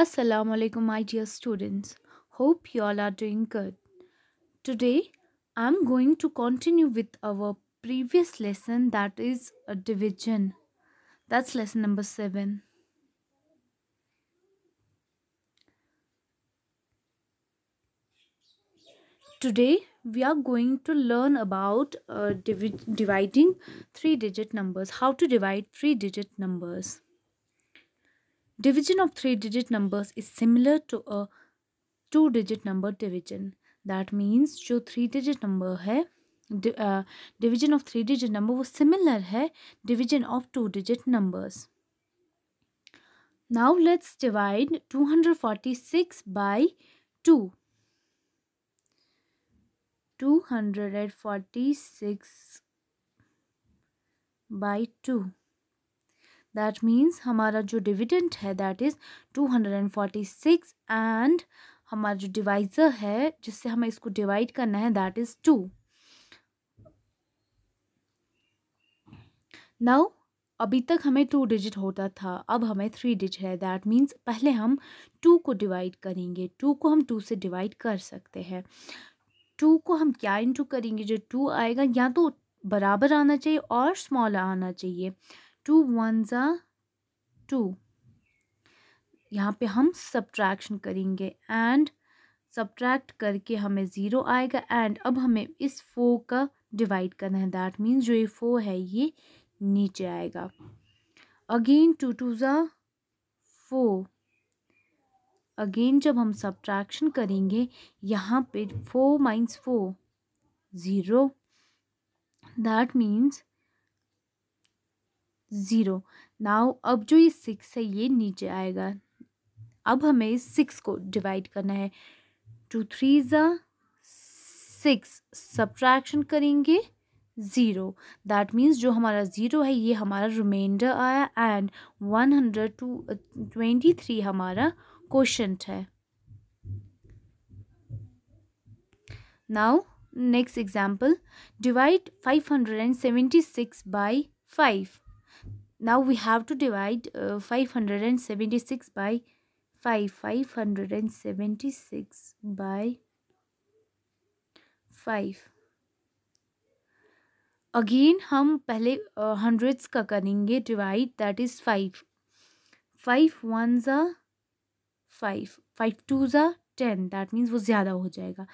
Assalamu alaikum my dear students. Hope you all are doing good. Today I am going to continue with our previous lesson that is a division. That's lesson number 7. Today we are going to learn about uh, dividing three digit numbers, how to divide three digit numbers. Division of three-digit numbers is similar to a two-digit number division. That means, जो three-digit number है, uh, division of three-digit number वो similar है division of two-digit numbers. Now let's divide 246 by 2. 246 by 2. That means हमारा जो dividend है that is two hundred and forty six and हमारा जो divisor है जिससे हमें इसको डिवाइड करना है दैट इज़ टू नाउ अभी तक हमें टू डिजिट होता था अब हमें थ्री डिजिट है दैट मीन्स पहले हम टू को डिवाइड करेंगे टू को हम टू से डिवाइड कर सकते हैं टू को हम क्या इंटू करेंगे जो टू आएगा या तो बराबर आना चाहिए और स्मॉल आना चाहिए टू वन ज़ा टू यहाँ पे हम सब्ट्रैक्शन करेंगे एंड सब्ट्रैक्ट करके हमें ज़ीरो आएगा एंड अब हमें इस फोर का डिवाइड करना है दैट मीन्स जो ये फोर है ये नीचे आएगा अगेन टू टू ज़ा फोर अगेन जब हम सब्ट्रैक्शन करेंगे यहाँ पे four minus four zero that means zero now अब जो ये सिक्स है ये नीचे आएगा अब हमें इस सिक्स को डिवाइड करना है टू थ्री ज़ा सिक्स सब्ट्रैक्शन करेंगे ज़ीरो दैट मीन्स जो हमारा ज़ीरो है ये हमारा रिमाइंडर आया and one hundred two twenty three हमारा क्वेश्चन है now next example divide five hundred and seventy six by five now we have to divide uh, 576 by 5 576 by 5 again हम पहले हंड्रेड्स uh, का करेंगे divide that is five five one ज़ा five five two ज़ा ten that means वो ज़्यादा हो जाएगा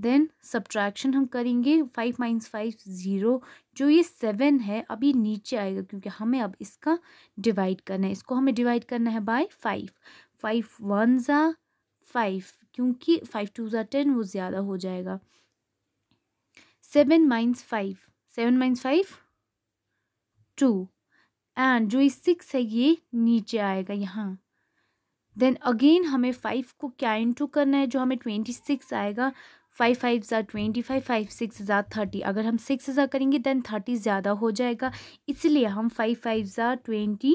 देन सब्ट्रैक्शन हम करेंगे फाइव माइनस फाइव ज़ीरो जो ये सेवन है अब ये नीचे आएगा क्योंकि हमें अब इसका डिवाइड करना है इसको हमें डिवाइड करना है बाय फाइव फाइव वन ज़ा फाइव क्योंकि फाइव टू ज़ा टेन वो ज़्यादा हो जाएगा seven minus five seven minus five two and जो ये सिक्स है ये नीचे आएगा यहाँ देन अगेन हमें फाइव को क्या इंटू करना है जो हमें ट्वेंटी सिक्स आएगा फाइव फाइव ज़ा ट्वेंटी फाइव फाइव सिक्स ज़ा थर्टी अगर हम सिक्स ज़ा करेंगे देन थर्टी ज़्यादा हो जाएगा इसलिए हम फाइव फाइव ज़ा ट्वेंटी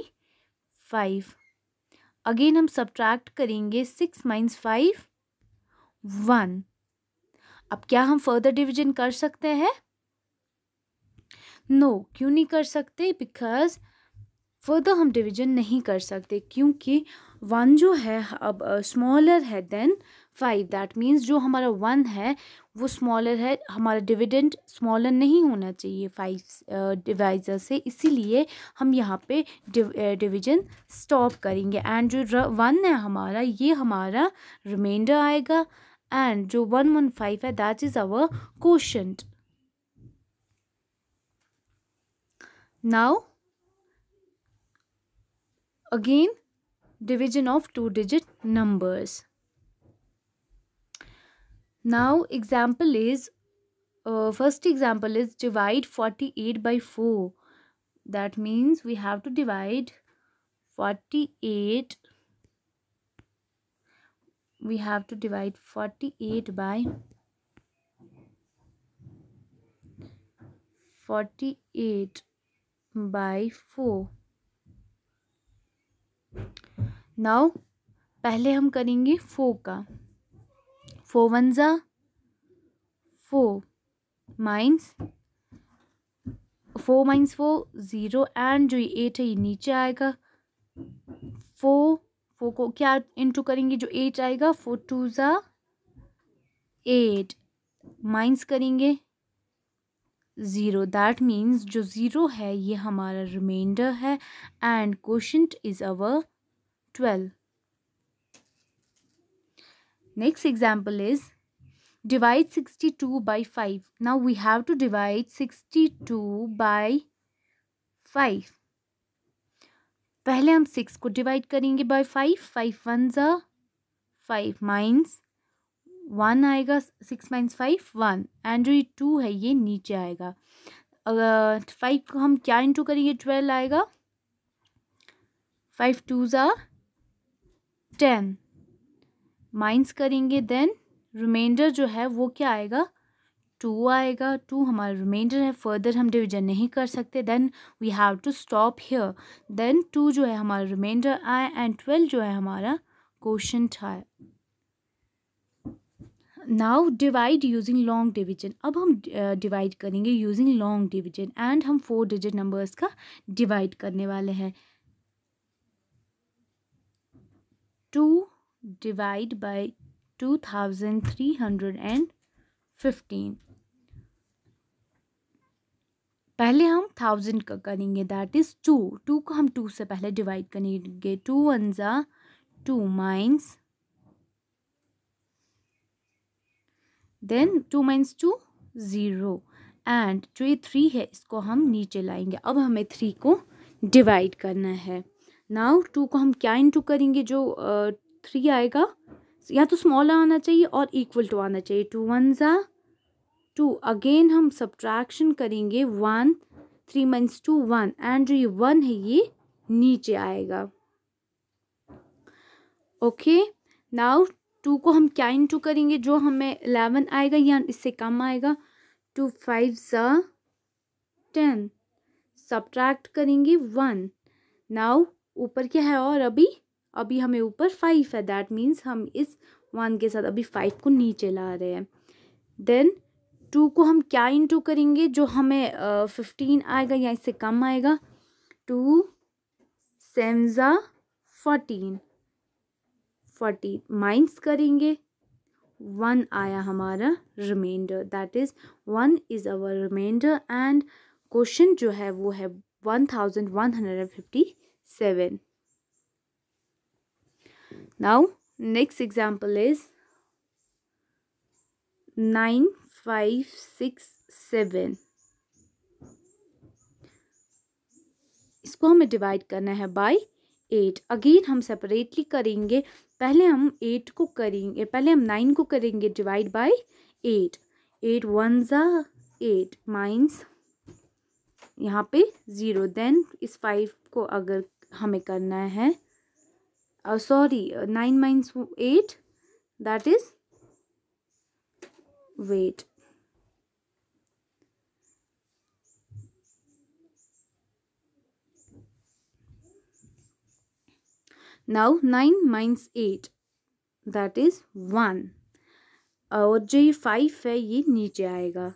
फाइव अगेन हम सब्ट्रैक्ट करेंगे सिक्स माइनस फाइव वन अब क्या हम फर्दर डिविजन कर सकते हैं नो no, क्यों नहीं कर सकते बिकॉज फर्दर हम डिवीजन नहीं कर सकते क्योंकि वन जो है अब स्मॉलर है देन फाइव दैट मीन्स जो हमारा वन है वो स्मॉलर है हमारा डिविडेंड स्मॉलर नहीं होना चाहिए फाइव डिवाइजर uh, से इसीलिए हम यहाँ पे डिवीजन स्टॉप uh, करेंगे एंड जो वन है हमारा ये हमारा रिमाइंडर आएगा एंड जो वन वन फाइव है that is our question now again division of two digit numbers now example is uh, first example is divide 48 by 4 that means we have to divide 48 we have to divide 48 by 48 by 4 now पहले हम करेंगे 4 का four one ज़ा four minus four minus four zero and जो ये eight है ये नीचे आएगा फोर फोर को क्या इंटू करेंगे जो एट आएगा फोर टू ज़ा एट माइन्स करेंगे ज़ीरो दैट मीन्स जो ज़ीरो है ये हमारा रिमाइंडर है and question is our twelve next example is divide sixty two by five now we have to divide sixty two by five पहले हम six को डिवाइड करेंगे बाय फाइव फाइव वन ज़ा फाइव माइन्स वन आएगा six minus five one and two है ये नीचे आएगा फाइव को हम क्या इंटू करेंगे ट्वेल्व आएगा फाइव टू ज़ा टेन माइंस करेंगे देन रिमाइंडर जो है वो क्या आएगा टू आएगा टू हमारा रिमाइंडर है फर्दर हम डिवीजन नहीं कर सकते then we have to stop here then two जो है हमारा रिमाइंडर आए एंड ट्वेल्व जो है हमारा क्वेश्चन था now divide using long division अब हम डिवाइड करेंगे यूजिंग लॉन्ग डिवीजन एंड हम फोर डिजिट नंबर्स का डिवाइड करने वाले हैं to divide two thousand three hundred and fifteen पहले हम थाउजेंड का करेंगे दैट इज़ टू टू को हम टू से पहले डिवाइड करेंगे टू वन ज़ा two minus then two minus two zero and जो ये थ्री है इसको हम नीचे लाएंगे अब हमें थ्री को डिवाइड करना है नाउ टू को हम क्या इंटू करेंगे जो थ्री आएगा या तो स्मॉल आना चाहिए और इक्वल टू आना चाहिए टू वन ज़ा टू अगेन हम सब्ट्रैक्शन करेंगे one three minus two one and जो ये वन है ये नीचे आएगा ओके नाउ टू को हम क्या इंटू करेंगे जो हमें एलेवन आएगा या इससे कम आएगा टू फाइव ज़ा टेन सब्ट्रैक्ट करेंगे वन नाउ ऊपर क्या है और अभी अभी हमें ऊपर फाइव है दैट मीन्स हम इस वन के साथ अभी फाइव को नीचे ला रहे हैं देन टू को हम क्या इंटू करेंगे जो हमें फिफ्टीन uh, आएगा या इससे कम आएगा two seven fourteen fourteen minus करेंगे वन आया हमारा remainder that is one is our remainder and question जो है वो है one thousand one hundred and fifty seven now next example is 9 5 6 7 इसको हमें डिवाइड करना है बाय एट अगेन हम सेपरेटली करेंगे पहले हम एट को करेंगे पहले हम नाइन को करेंगे divide by eight eight one ज़ा एट माइन्स यहाँ पे ज़ीरो देन इस फाइव को अगर हमें करना है uh, sorry 9 uh, minus 8 that is weight now 9 minus 8 that is 1 uh, और जो ये फाइव है ये नीचे आएगा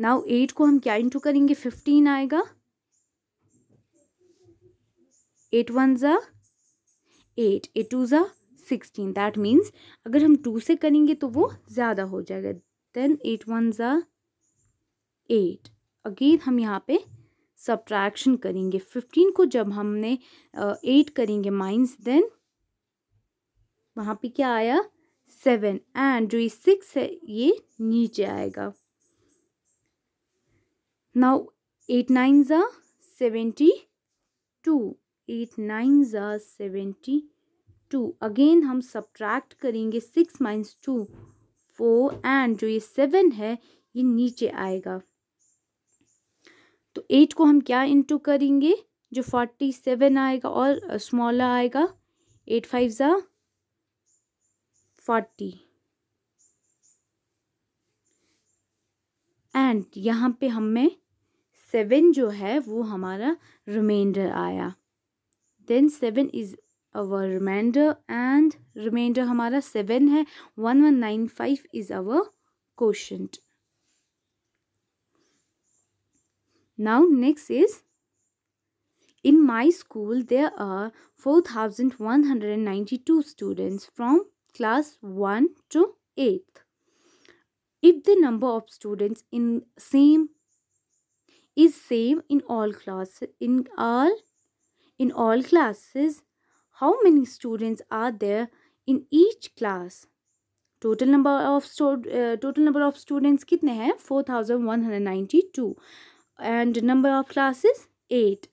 नाउ एट को हम क्या इंटू करेंगे फिफ्टीन आएगा एट वन ज़ा एट ए टू ज़ा सिक्सटीन दैट मीन्स अगर हम टू से करेंगे तो वो ज़्यादा हो जाएगा देन एट वन ज़ा एट अगेन हम यहाँ पे सब्ट्रैक्शन करेंगे फिफ्टीन को जब हमने एट uh, करेंगे माइन्स देन वहाँ पे क्या आया सेवन एंड जो ये सिक्स है ये नीचे आएगा नाउ एट नाइन ज़ा सेवेंटी टू एट नाइन ज़ा सेवेंटी टू अगेन हम सब्ट्रैक्ट करेंगे six minus two four and जो ये सेवन है ये नीचे आएगा तो एट को हम क्या इंटू करेंगे जो फोर्टी सेवन आएगा और स्मॉलर आएगा एट फाइव ज़ा फोर्टी एंड यहाँ पे हमें सेवन जो है वो हमारा रिमाइंडर आया then seven is Our remainder and remainder, hamara seven is one one nine five is our quotient. Now next is in my school there are 4192 students from class 1 to 8. If the number of students in same is same in all classes in all in all classes how many students are there in each class total number of total number of students कितने हैं four thousand one hundred ninety two and number of classes eight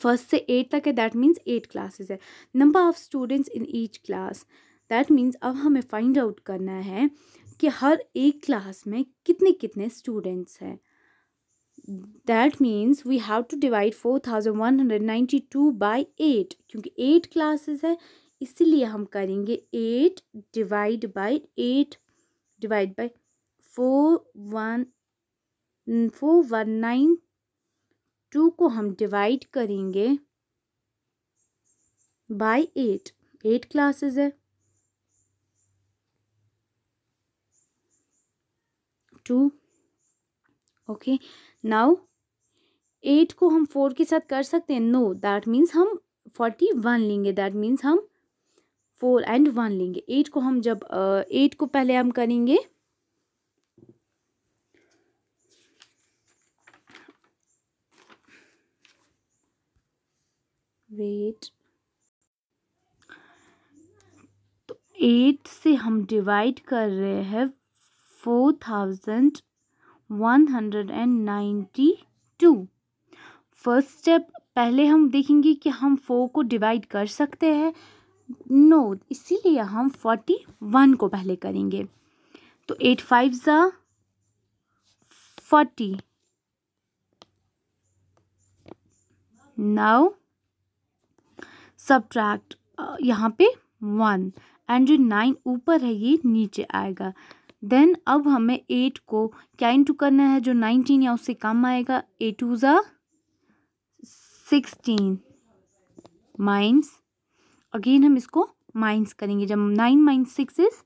first से eight तक है that means eight classes है number of students in each class that means अब हमें find out करना है कि हर एक क्लास में कितने कितने स्टूडेंट्स हैं that means we have to divide four thousand one hundred ninety two by eight क्योंकि एट क्लासेस है इसीलिए हम करेंगे eight divide by eight divide by four one four one nine two को हम डिवाइड करेंगे बाई एट एट क्लासेस है two okay okay. Now eight को हम फोर के साथ कर सकते हैं नो दैट मीन्स हम फोर्टी वन लेंगे दैट मीन्स हम फोर एंड वन लेंगे एट को हम जब एट uh, को पहले हम करेंगे वेट तो एट से हम डिवाइड कर रहे हैं four thousand one hundred and ninety two first step पहले हम देखेंगे कि हम फोर को डिवाइड कर सकते हैं नो no, इसीलिए हम फोर्टी वन को पहले करेंगे तो एट फाइव ज़ा फोर्टी नाउ सब्ट्रैक्ट यहाँ पे वन एंड जो नाइन ऊपर है ये नीचे आएगा देन अब हमें एट को क्या इंटू करना है जो नाइनटीन या उससे कम आएगा ए टू ज़ा सिक्सटीन माइन्स अगेन हम इसको माइन्स करेंगे जब nine minus six is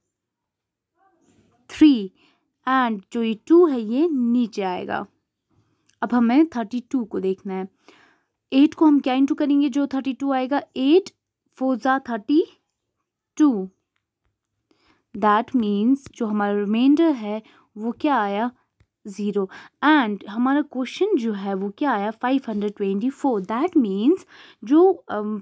three and जो ये टू है ये नीचे आएगा अब हमें थर्टी टू को देखना है एट को हम क्या इंटू करेंगे जो थर्टी टू आएगा एट फोर ज़ा थर्टी टू दैट मीन्स जो हमारा रिमाइंडर है वो क्या आया ज़ीरो एंड हमारा क्वेश्चन जो है वो क्या आया five hundred twenty four that means जो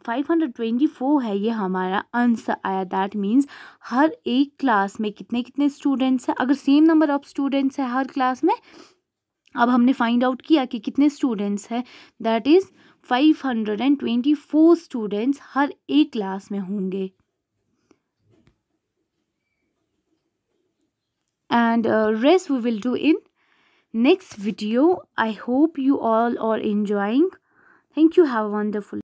फाइव हंड्रेड ट्वेंटी फोर है ये हमारा आंसर आया दैट मीन्स हर एक क्लास में कितने कितने स्टूडेंट्स हैं अगर सेम नंबर ऑफ स्टूडेंट्स है हर क्लास में अब हमने फाइंड आउट किया कि कितने स्टूडेंट्स हैं that is five hundred and twenty four students हर एक क्लास में होंगे and uh, rest we will do in next video i hope you all are enjoying thank you have a wonderful